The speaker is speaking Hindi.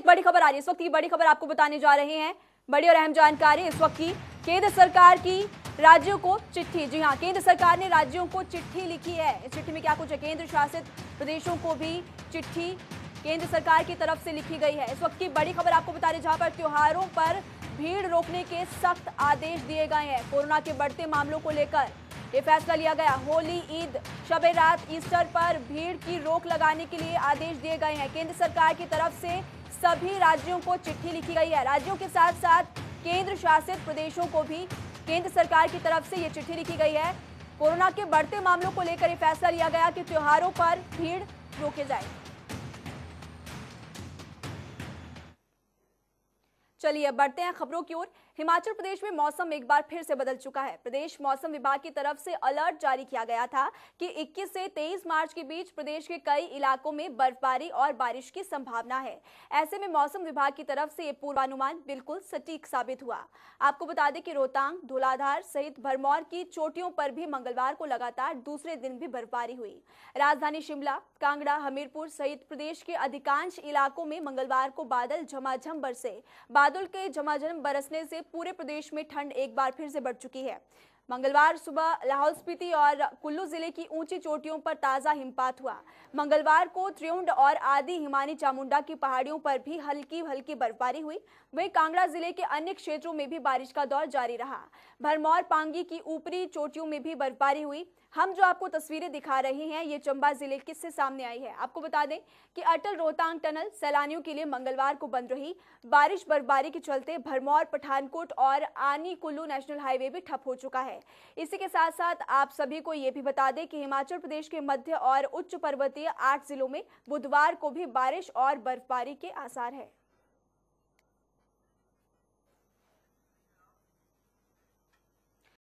एक बड़ी खबर आ रही है इस वक्त की बड़ी खबर आपको बताने जा रहे हैं बड़ी और अहम जानकारी इस वक्त की केंद्र सरकार की राज्यों को चिट्ठी जी हाँ केंद्र सरकार ने राज्यों को चिट्ठी लिखी है इस चिट्ठी में क्या कुछ है केंद्र शासित प्रदेशों को भी चिट्ठी केंद्र सरकार की तरफ से लिखी गई है इस वक्त की बड़ी खबर आपको बता रही जहां पर त्योहारों पर भीड़ रोकने के सख्त आदेश दिए गए हैं कोरोना के बढ़ते मामलों को लेकर ये फैसला लिया गया होली ईद शब रात ईस्टर पर भीड़ की रोक लगाने के लिए आदेश दिए गए हैं केंद्र सरकार की तरफ से सभी राज्यों को चिट्ठी लिखी गई है राज्यों के साथ साथ केंद्र शासित प्रदेशों को भी केंद्र सरकार की तरफ से ये चिट्ठी लिखी गई है कोरोना के बढ़ते मामलों को लेकर यह फैसला लिया गया कि त्योहारों पर भीड़ रोके जाए चलिए अब बढ़ते हैं खबरों की ओर हिमाचल प्रदेश में मौसम एक बार फिर से बदल चुका है प्रदेश मौसम विभाग की तरफ से अलर्ट जारी किया गया था कि 21 से 23 मार्च के बीच प्रदेश के कई इलाकों में बर्फबारी और बारिश की संभावना है ऐसे में मौसम विभाग की तरफ से ये पूर्वानुमान बिल्कुल सटीक साबित हुआ आपको बता दें कि रोहतांग धोलाधार सहित भरमौर की चोटियों पर भी मंगलवार को लगातार दूसरे दिन भी बर्फबारी हुई राजधानी शिमला कांगड़ा हमीरपुर सहित प्रदेश के अधिकांश इलाकों में मंगलवार को बादल झमाझम बरसे बादल के झमाझम बरसने से पूरे प्रदेश में ठंड एक बार फिर से बढ़ चुकी है मंगलवार सुबह लाहौल स्पीति और कुल्लू जिले की ऊंची चोटियों पर ताज़ा हिमपात हुआ मंगलवार को त्रियुंड और आदि हिमानी चामुंडा की पहाड़ियों पर भी हल्की हल्की बर्फबारी हुई वहीं कांगड़ा जिले के अन्य क्षेत्रों में भी बारिश का दौर जारी रहा भरमौर पांगी की ऊपरी चोटियों में भी बर्फबारी हुई हम जो आपको तस्वीरें दिखा रहे हैं ये चंबा जिले किससे से सामने आई है आपको बता दें कि अटल रोहतांग टनल सैलानियों के लिए मंगलवार को बंद रही बारिश बर्फबारी के चलते भरमौर पठानकोट और आनी कुल्लू नेशनल हाईवे भी ठप हो चुका है इसी के साथ साथ आप सभी को ये भी बता दें कि हिमाचल प्रदेश के मध्य और उच्च पर्वतीय आठ जिलों में बुधवार को भी बारिश और बर्फबारी के आसार है